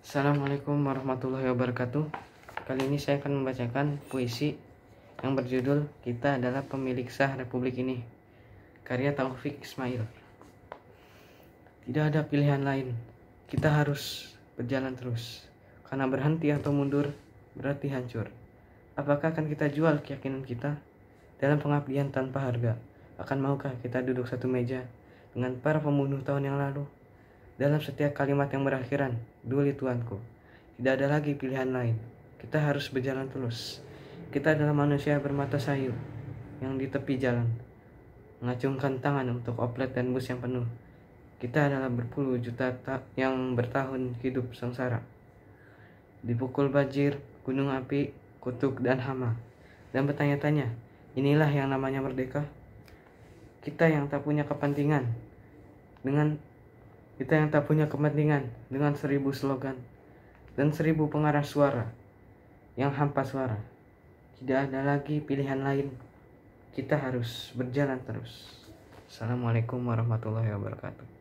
Assalamualaikum warahmatullahi wabarakatuh. Kali ini saya akan membacakan puisi yang berjudul Kita adalah pemilik sah republik ini. Karya Taufik Ismail. Tidak ada pilihan lain. Kita harus berjalan terus. Karena berhenti atau mundur berarti hancur. Apakah akan kita jual keyakinan kita dalam pengabdian tanpa harga? Akan maukah kita duduk satu meja dengan para pembunuh tahun yang lalu? dalam setiap kalimat yang berakhiran, Duli Tuanku. Tidak ada lagi pilihan lain. Kita harus berjalan terus. Kita adalah manusia bermata sayur yang di tepi jalan. Mengacungkan tangan untuk oplet dan bus yang penuh. Kita adalah berpuluh juta yang bertahun hidup sengsara. Dipukul banjir, gunung api, kutuk, dan hama. Dan bertanya-tanya, inilah yang namanya merdeka? Kita yang tak punya kepentingan dengan kita yang tak punya kepentingan dengan seribu slogan dan seribu pengarah suara yang hampa suara. Tidak ada lagi pilihan lain. Kita harus berjalan terus. Assalamualaikum warahmatullahi wabarakatuh.